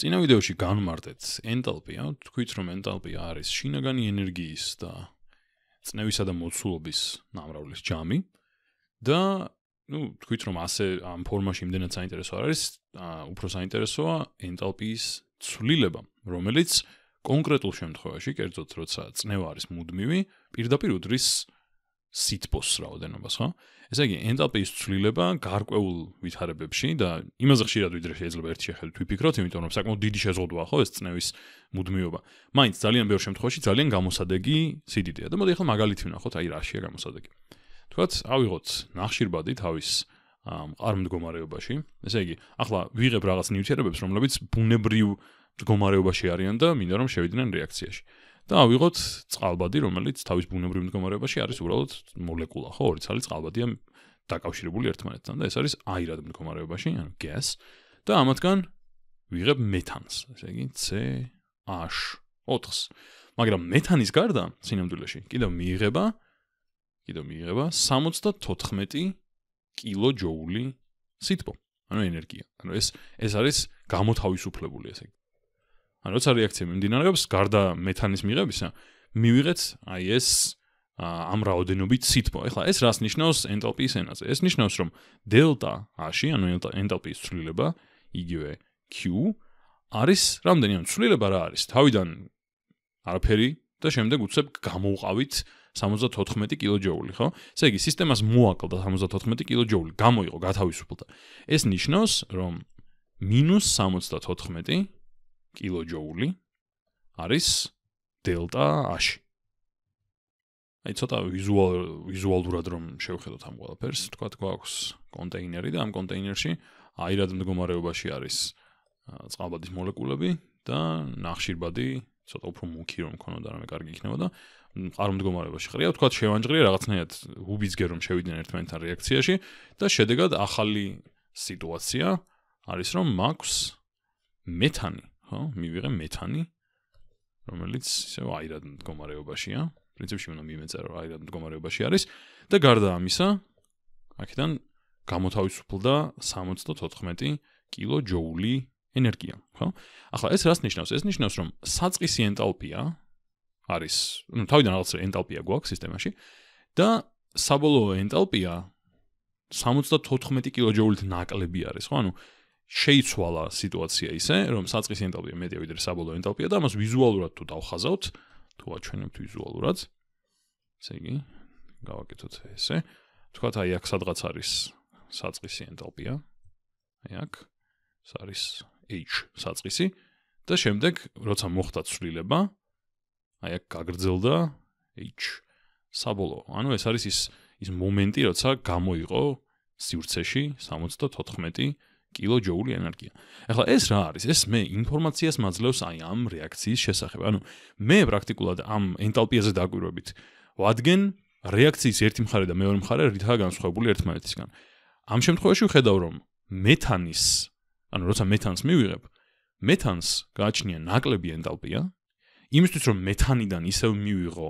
წინა ვიდეოში განმარტეთ ენტალპია, თქვით რომ ენტალპია არის შინაგანი ენერგიის და წნევისა და მოცულობის ნამრავლის ჯამი და ну, თქვით რომ ასე ამ ფორმაში იმდენად საინტერესო არ არის, უფრო საინტერესოა ენტალპიის ცვლილება, რომელიც კონკრეტულ შემთხვევაში, კერძოდ როცა წნევა არის მუდმივი, პირდაპირ უდრის სიტბოს რაოდენობას, ხო? ესე იგი, ენტალპიის ცვლილება გარკვეულ ვითარებებში და იმაზე ხშირად ვიდრე შეიძლება ერთ შეხედვით ვიფიქროთ, იმიტომ რომ საკმაოდ დიდი შეზღუდვაა, ხო, ეს წნევის მუდმივობა. მაინც ძალიან ბევრ შემთხვევაში ძალიან გამოსადეგი სიდიდეა. და მოდი ახლა მაგალითი ვნახოთ, აი რა შეა გამოსადეგი. თქვათ, ავიღოთ ნახშირბადი თავის მყარ მდგომარეობაში. ესე იგი, ახლა ვიღებ რაღაც ნივთიერებებს, რომლებიც ბუნებრივ მდგომარეობაში არიან და მინდა რომ შევიდნენ რეაქციაში. და ავიღოთ წყალბადი, რომელიც თავის ბუნებრივ მდგომარეობაში არის უბრალოდ მოლეკულა, ხო, ორი წალი წყალბადია დაკავშირებული ერთმანეთთან და ეს არის აირად მდგომარეობაში, ანუ gas. და ამათგან ვიღებ მეთანს, ესე იგი CH4-ს. მაგრამ მეთანის გარდა სინამდვილეში კიდევ მიიღება კიდევ მიიღება 74 კილოჯოული სითბო, ანუ ენერგია. ანუ ეს ეს არის გამოთავისუფლებული ესე იგი ან როცა რეაქცია მიმდინარეობს გარდა მეთანის მიღებისა, მივიღეთ აი ეს ამ რაოდენობით სითბო. ეხლა ეს რას ნიშნავს ენტალპიის ენაზე? ეს ნიშნავს, რომ დელტა H, ანუ ენტალპიის ცვლილება, იგივე Q არის რამდენი, ანუ ცვლილება რა არის? თავიდან არაფერი და შემდეგ უცებ გამოუყავით 74 კJ, ხო? ესე იგი, სისტემას მოაკლდა 74 კJ, გამოიღო, გათავისუფლდა. ეს ნიშნავს, რომ -74 კილოჯოული არის დელტა h. აი ცოტა ვიზუალ ვიზუალურად რომ შევხედოთ ამ ყველაფერს, თქვა გვაქვს კონტეინერი და ამ კონტეინერში აირად მდგომარეობაში არის წყალბადის მოლეკულები და ნახშირბადი, ცოტა უფრო მუქი რომ ქონოდა რამე კარგი იქნებოდა. არ მდგომარეობაში ყრია, თქვა შევანჯღრია რაღაცნაირად უბიძგე რომ შევიდნენ ერთმანეთთან რეაქციაში და შედეგად ახალი სიტუაცია არის რომ მაქვს მეთანი ხო, მივიღე მეთანი, რომელიც ისე აირად მდგომარეობაშია. პრინციპში უნდა მივიმეწერო აირად მდგომარეობაში არის და გარდა ამისა, აქედან გამოთავისუფლდა 74 კილოჯოული ენერგია, ხო? ახლა ეს რას ნიშნავს? ეს ნიშნავს, რომ საწყისი ენტალპია არის, ну, თავიდან რაღაც ენტალპია გვაქვს სისტემაში და საბოლოო ენტალპია 74 კილოჯოულით ნაკლები არის, ხო? ანუ შეიცვალა სიტუაცია ისე, რომ საწყის ენტალპია მეტია ვიდრე საბოლოო ენტალპია და ამას ვიზუალურად თუ დავხაზავთ, თუ აჩვენებთ ვიზუალურად, ესე იგი, გავაკეთოთ ესე. თქვათ აი აქ სადღაც არის საწყისი ენტალპია. აი აქ ეს არის h საწყისი და შემდეგ როცა მოხდა ცვლილება, აი აქ გაგრძელდა h საბოლოო. ანუ ეს არის ის ის მომენტი, როცა გამოიყო სივრცეში 74 კილოჯოული ენერგია. ახლა ეს რა არის? ეს მე ინფორმაციას მაძლევს აი ამ რეაქციის შესახებ. ანუ მე პრაქტიკულად ამ ენტალპიაზე დაგვირვებით. ვადგენ რეაქციის ერთი მხარე და მეორე მხარე რითაა განსხვავებული ერთმანეთისგან. ამ შემთხვევაში ვხედავ რომ მეთანის, ანუ როცა მეთანს მივიღებ, მეთანს გააჩნია ნაკლები ენტალპია. იმისთვის რომ მეთანიდან ისევ მივიღო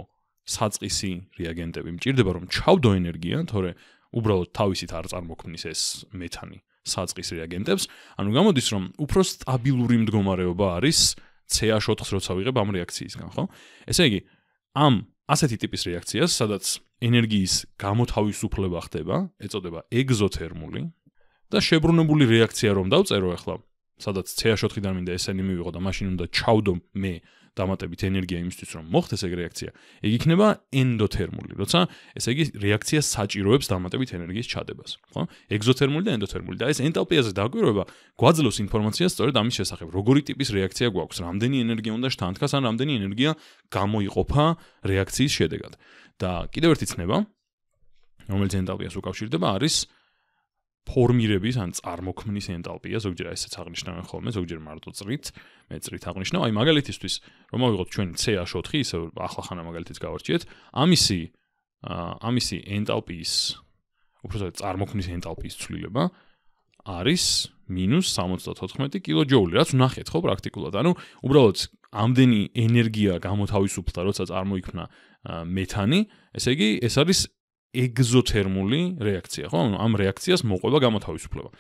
საწყისი რეაგენტები, მჭირდება რომ ჩავდო ენერგია, თორე უბრალოდ თავისით არ წარმოქმნის ეს მეთანი. საწყის რეაგენტებს. ანუ გამოდის რომ უფრო სტაბილური მდგომარეობა არის CH4 როცა ვიღებ ამ რეაქციისგან, ხო? ესე იგი, ამ ასეთი ტიპის რეაქციას, სადაც ენერგიის გამოთავისუფლება ხდება, ეწოდება ეგზოთერმული და შებრუნებული რეაქცია რომ დავწერო ახლა, სადაც CH4-დან მინდა ესენი მივიღო და მაშინ უნდა ჩავდო მე დამატებით ენერგია იმისთვის რომ მოხდეს ეგ რეაქცია ეგ იქნება ენდოთერმული როცა ესე იგი რეაქცია საჭიროებს დამატებით ენერგიის ჩადებას ხო ეგზოთერმული და ენდოთერმული და ეს ენტალპიაზე დაგვირება გვაძლევს ინფორმაციას სწორედ ამის შესახებ როგორი ტიპის რეაქცია გვაქვს რამდენი ენერგია უნდა შთანთქას ან რამდენი ენერგია გამოიყოფა რეაქციის შედეგად და კიდევ ერთი ცნება რომელიც ენტალპიას უკავშირდება არის აა ფორმირების ან წარმოქმნის ენტალპია, ზოგჯერ ესეც აღნიშნავენ ხოლმე, ზოგჯერ მარტო წრით, მე წრით აღნიშნავ. აი მაგალითისთვის, რომ მოვიღოთ ჩვენი CH4, ისე ახლახანა მაგალითიც გავარჩიეთ, ამისი ამისი ენტალპიის უბრალოდ წარმოქმნის ენტალპიის ცვლილება არის მინუს 74 კილოჯოული, რაც ვნახეთ ხო პრაქტიკულად. ანუ უბრალოდ ამდენი ენერგია გამოთავისუფლდა, როცა წარმოიქმნა მეთანი, ესე იგი ეს არის ეგზოთერმული რეაქცია, ხო? ანუ ამ რეაქციას მოყვება გამოთავისუფლება.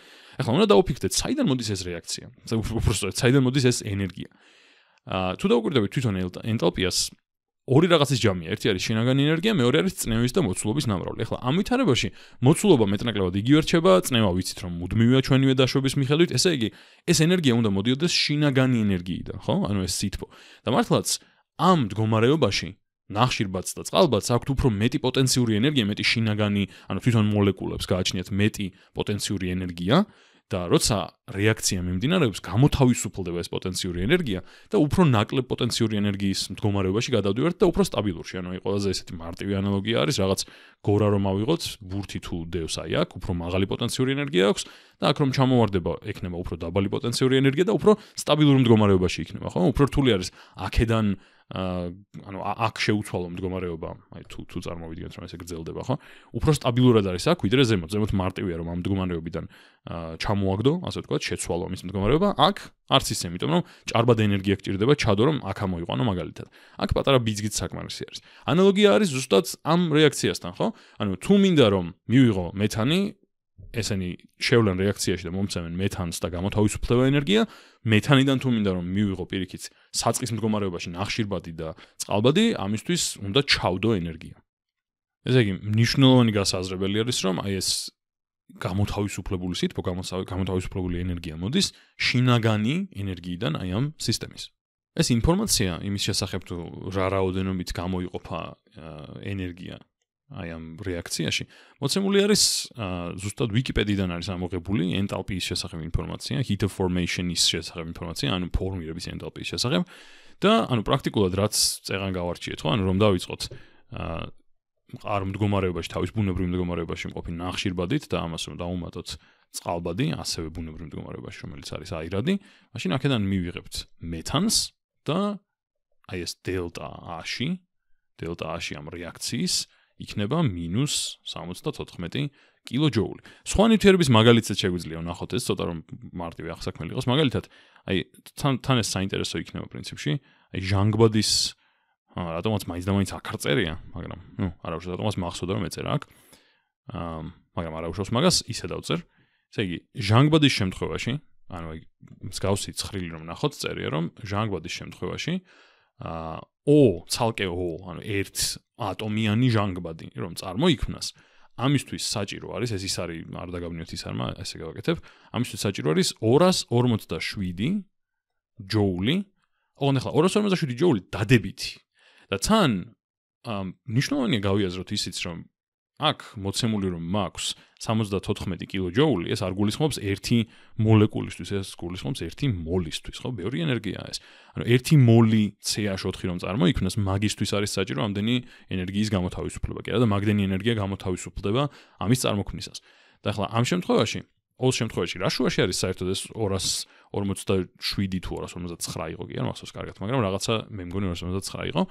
ახლა უნდა დაუფიქრდეთ, საიდან მოდის ეს რეაქცია? უბრალოდ საიდან მოდის ეს ენერგია? აა თუ დაუკვირდებით თვითონ ენტალპიას ორი რაღაცის ჯამია, ერთი არის შინაგანი ენერგია, მეორე არის წნევის და მოცულობის ნამრავლი. ახლა ამ ვითარებაში მოცულობა მეტნაკლებად იგივე რჩება, წნევა ვიცით რომ მუდმივია ჩვენივე დაშვების მიხედვით, ესე იგი, ეს ენერგია უნდა მოდიოდეს შინაგანი ენერგიიდან, ხო? ანუ ეს სითბო. და მართლაც ამ მდგომარეობაში ნახშირბაც და წყალბაც აქვთ უფრო მეტი პოტენციური ენერგია, მეტი შინაგანი, ანუ თვითონ მოლეკულებს გააჩნიათ მეტი პოტენციური ენერგია და როცა რეაქცია მიმდინარეობს, გამოთავისუფლდება ეს პოტენციური ენერგია და უფრო ნაკლებ პოტენციური ენერგიის მდგომარეობაში გადავდივართ და უფრო სტაბილურში, ანუ აი ყველაზე ესეთი მარტივი ანალოგია არის, რაღაც გორა რომ ავიღოთ, ბურთი თუ დევს აი აქ, უფრო მაღალი პოტენციური ენერგია აქვს და აქ რომ ჩამოვარდება, ექნება უფრო დაბალი პოტენციური ენერგია და უფრო სტაბილურ მდგომარეობაში იქნება, ხო? უფრო რთული არის აქედან ანუ აქ შეუცვალო მდგომარეობა, აი თუ თუ წარმოვიდგენთ რომ ესე გრძელდება, ხო? უფრო სტაბილურად არის აქ, ვიდრე ზემოთ. ზემოთ მარტივია რომ ამ მდგომარეობიდან ჩამოაგდო, ასე ვთქვათ, შეცვალო მის მდგომარეობა. აქ არც ისე, იმიტომ რომ ჭარბად ენერგია გჭირდება, ჩადო რომ აქ ამოიყვანო მაგალითად. აქ პატარა ბიძგით საკმარისი არის. ანალოგია არის ზუსტად ამ რეაქციასთან, ხო? ანუ თუ მინდა რომ მივიღო მეთანი, ესენი შევლენ რეაქციაში და მომცემენ მეთანს და გამოთავისუფლება ენერგია მეთანიდან თუ მინდა რომ მივიღო პირიქით საწყის მდგომარეობაში ნახშირბადი და წყალბადი ამისთვის უნდა ჩავდო ენერგია ესე იგი მნიშვნელოვანი გასაზრებელი არის რომ აი ეს გამოთავისუფლებული სითბო გამოთავისუფლებული ენერგია მოდის შინაგანი ენერგიიდან აი ამ სისტემის ეს ინფორმაცია იმის შესახებ თუ რა რაოდენობით გამოიყოფა ენერგია აი ამ რეაქციაში მოცემული არის ზუსტად ვიკიპედიიდან არის ამოღებული ენტალპიის შესახებ ინფორმაცია, heat formation-ის შესახებ ინფორმაცია, ანუ ფორმირების ენტალპიის შესახებ და ანუ პრაქტიკულად რაც წეგან გავარჩიეთ ხო, ანუ რომ დავიწყოთ არ მდგომარეობაში თავის ბუნებრივ მდგომარეობაში მყოფი ნახშირბადით და ამას რომ დაუმატოთ წყალბადი, ასევე ბუნებრივ მდგომარეობაში რომელიც არის აირადი, მაშინ აქედან მივიღებთ მეთანს და აი ეს დელტა H, დელტა H ამ რეაქციის იქნება მინუს 74 კილოჯოული. სხვა ნივთიერების მაგალითზეც შეგვიძლია ვნახოთ ეს ცოტა რომ მარტივი ახსაქმელი იყოს. მაგალითად, აი თან თან ეს საინტერესო იქნება პრინციპში. აი ჟანგბადის ა რატომაც მაინც და მაინც აკარწერია, მაგრამ ნუ არავშავს რატომაც მახსოვდა რომ ეწერა აქ. აა მაგრამ არავშავს მაგას ისე დავწერ. ესე იგი ჟანგბადის შემთხვევაში, ანუ აი მსგავსი ცხრილი რომ ნახოთ, წერია რომ ჟანგბადის შემთხვევაში აა ო ცალკე ო ანუ ერთ ატომიანი ჟანგბადი რომ წარმოიქმნას ამისთვის საჭირო არის ეს ის არის არ დაგავნიოთ ის არმა ესე გავაკეთებ ამისთვის საჭირო არის 257 ჯოული ოღონდ ახლა 257 ჯოული დადებითი და თან ამ ნიშნავენია გავიაზროთ ისიც რომ აქ მოცემული რომ მაქვს 74 კილოჯოული, ეს არ გულისხმობს 1 მოლეკულისთვის, ეს გულისხმობს 1 მოლისთვის, ხო? ბევრი ენერგიაა ეს. ანუ 1 მოლი CH4 რომ წარმოიქმნას, მაგისთვის არის საჭირო ამდენი ენერგიის გამოთავისუფლება, კი რა და მაგდენი ენერგია გამოთავისუფლდება ამის წარმოქმნისას. და ახლა ამ შემთხვევაში, ოლ შემთხვევაში, რა შუაში არის საერთოდ ეს 247 თუ 259 იყო კი არა, მახსოვს კარგად, მაგრამ რაღაცა მე მგონი 259 იყო.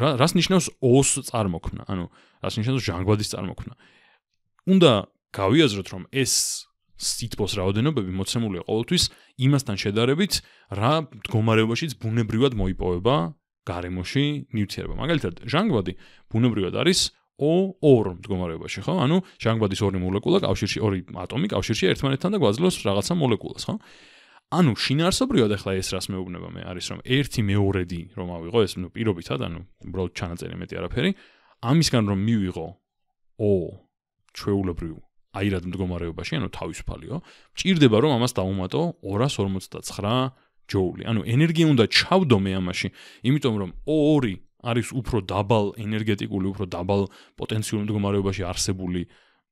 რა რას ნიშნავს ოს წარმოქმნა? ანუ რას ნიშნავს ჟანგვადის წარმოქმნა? უნდა გავიაზროთ, რომ ეს სიტყვის რაოდენობები მოცემულია ყოველთვის იმასთან შედარებით, რა მდგომარეობაშიც ბუნებრივად მოიპოვება გარემოში ნივთიერება. მაგალითად, ჟანგვადი ბუნებრივად არის ო ორ მდგომარეობაში, ხო? ანუ ჟანგვადის ორი მოლეკულა კავშირში, ორი ატომი კავშირში ერთმანეთთან და გვაძლევს რაღაცა მოლეკულას, ხო? ანუ შინაარსობრივად ახლა ეს რას მეუბნება მე არის რომ ერთი მეორედი რომ ავიღო ეს ნუ პირობითად ანუ უბრალოდ ჩანაწერი მეტი არაფერი ამისგან რომ მივიღო ო ჩეულებრივ აი რა მდგომარეობაში ანუ თავისუფალიო მჭირდება რომ ამას დავუმატო 259 ჯოული ანუ ენერგია უნდა ჩავდო მე ამაში იმიტომ რომ ო2 არის უფრო დაბალ ენერგეტიკული უფრო დაბალ პოტენციალურ მდგომარეობაში არსებული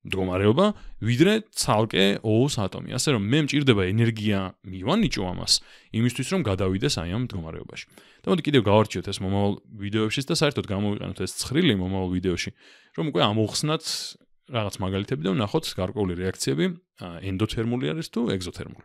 მდგომარეობა, ვიდრე ცალკე O-ს ატომი. ასე რომ მე მჭირდება ენერგია მივანიჭო ამას, იმისთვის რომ გადავიდეს აი ამ მდგომარეობაში. და მოდი კიდევ გავარჩიოთ ეს მომავალ ვიდეოებშიც და საერთოდ გამოვიყენოთ ეს ცხრილი მომავალ ვიდეოში, რომ უკვე ამოხსნათ რაღაც მაგალითები და ნახოთ გარკვეული რეაქციები, ენდოთერმული არის თუ ეგზოთერმული.